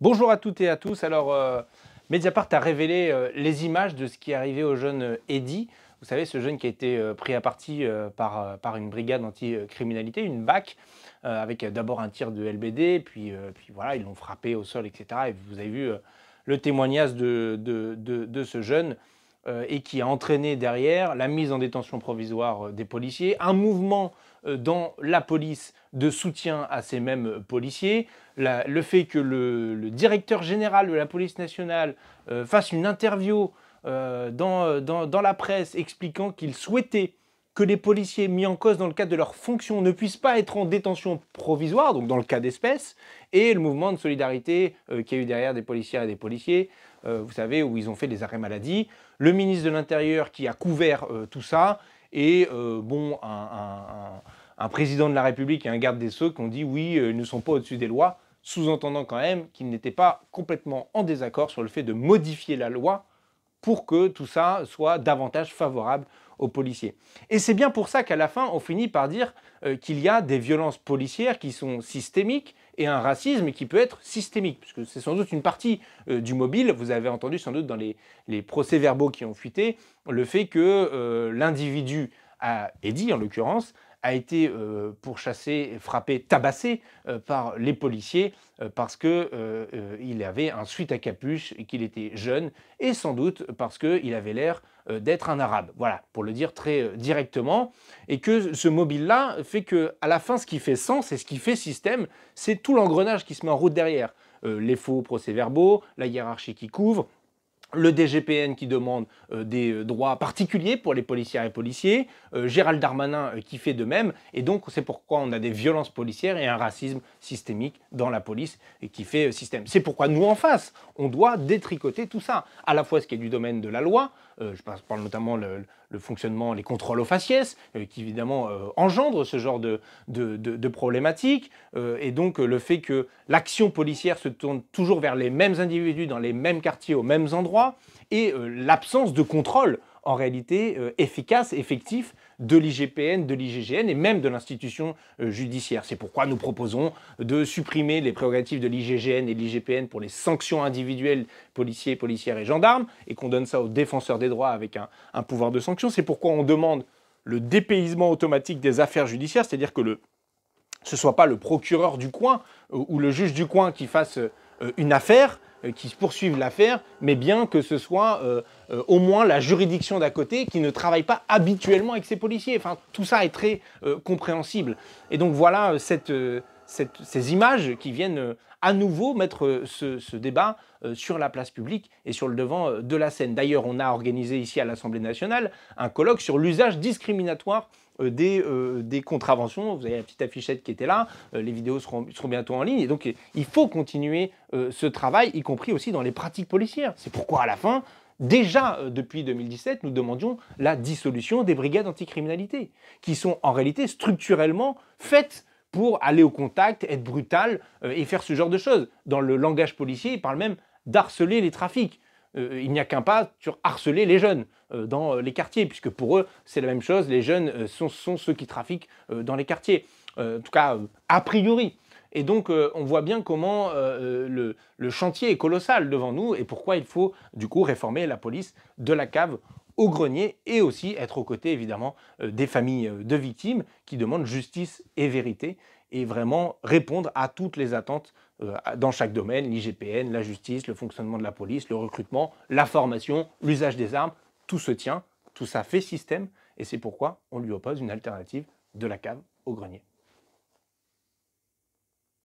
Bonjour à toutes et à tous. Alors, euh, Mediapart a révélé euh, les images de ce qui est arrivé au jeune euh, Eddy. Vous savez, ce jeune qui a été pris à partie par, une brigade anti-criminalité, une BAC, avec d'abord un tir de LBD, puis, puis voilà, ils l'ont frappé au sol, etc. Et vous avez vu le témoignage de ce jeune euh, et qui a entraîné derrière la mise en détention provisoire euh, des policiers, un mouvement euh, dans la police de soutien à ces mêmes policiers, le fait que le, directeur général de la police nationale fasse une interview dans, la presse expliquant qu'il souhaitait que les policiers mis en cause dans le cadre de leur fonction ne puissent pas être en détention provisoire, donc dans le cas d'espèce, et le mouvement de solidarité euh, qui a eu derrière des policières et des policiers, euh, vous savez, où ils ont fait des arrêts maladie, le ministre de l'Intérieur qui a couvert euh, tout ça, et bon, un, un, président de la République et un garde des Sceaux qui ont dit oui, ils ne sont pas au-dessus des lois, sous-entendant quand même qu'ils n'étaient pas complètement en désaccord sur le fait de modifier la loi pour que tout ça soit davantage favorable aux policiers. Et c'est bien pour ça qu'à la fin, on finit par dire euh, qu'il y a des violences policières qui sont systémiques et un racisme qui peut être systémique, puisque c'est sans doute une partie euh, du mobile. Vous avez entendu sans doute dans les, procès-verbaux qui ont fuité le fait que euh, l'individu a, et dit en l'occurrence, a été euh, pourchassé, frappé, tabassé euh, par les policiers euh, parce qu'il avait un suite à capuche et qu'il était jeune et sans doute parce qu'il avait l'air d'être un arabe. Voilà, pour le dire très directement. Et que ce mobile-là fait que, à la fin, ce qui fait sens et ce qui fait système, c'est tout l'engrenage qui se met en route derrière. les faux procès-verbaux, la hiérarchie qui couvre, le DGPN qui demande euh, des euh, droits particuliers pour les policières et policiers, euh, Gérald Darmanin qui fait de même, et donc c'est pourquoi on a des violences policières et un racisme systémique dans la police et qui fait système. C'est pourquoi nous en face, on doit détricoter tout ça, à la fois ce qui est du domaine de la loi, je parle notamment le, fonctionnement, les contrôles aux faciès, qui évidemment engendre ce genre de, de problématiques, et donc le fait que l'action policière se tourne toujours vers les mêmes individus dans les mêmes quartiers, aux mêmes endroits, et euh, l'absence de contrôle en réalité euh, efficace, effectif de l'IGPN, de l'IGGN et même de l'institution euh, judiciaire. C'est pourquoi nous proposons de supprimer les prérogatives de l'IGGN et de l'IGPN pour les sanctions individuelles policiers, policières et gendarmes et qu'on donne ça aux défenseurs des droits avec un, pouvoir de sanction. C'est pourquoi on demande le dépaysement automatique des affaires judiciaires, c'est-à-dire que le, ce ne soit pas le procureur du coin ou le juge du coin qui fasse euh, une affaire, euh, qui se poursuivent l'affaire, mais bien que ce soit euh, au moins la juridiction d'à côté qui ne travaille pas habituellement avec ses policiers. Enfin, tout ça est très compréhensible. Et donc voilà ces images qui viennent à nouveau mettre ce débat sur la place publique et sur le devant de la scène. D'ailleurs, on a organisé ici à l'Assemblée nationale un colloque sur l'usage discriminatoire euh, euh, des, contraventions. Vous avez la petite affichette qui était là. Euh, les vidéos seront, bientôt en ligne. Et donc, il faut continuer ce travail, y compris aussi dans les pratiques policières. C'est pourquoi, à la fin, déjà depuis 2017, nous demandions la dissolution des brigades anticriminalité, qui sont en réalité structurellement faites pour aller au contact, être brutales et faire ce genre de choses. Dans le langage policier, il parle même d'harceler les trafics. Euh, il n'y a qu'un pas sur harceler les jeunes euh, dans euh, les quartiers, puisque pour eux, c'est la même chose, les jeunes sont, ceux qui trafiquent dans les quartiers, en tout cas, a priori. Et donc, on voit bien comment le, chantier est colossal devant nous et pourquoi il faut, du coup, réformer la police de la cave au grenier et aussi être aux côtés, évidemment, des familles de victimes qui demandent justice et vérité et vraiment répondre à toutes les attentes euh, dans chaque domaine, l'IGPN, la justice, le fonctionnement de la police, le recrutement, la formation, l'usage des armes, tout se tient, tout ça fait système, et c'est pourquoi on lui oppose une alternative de la cave au grenier.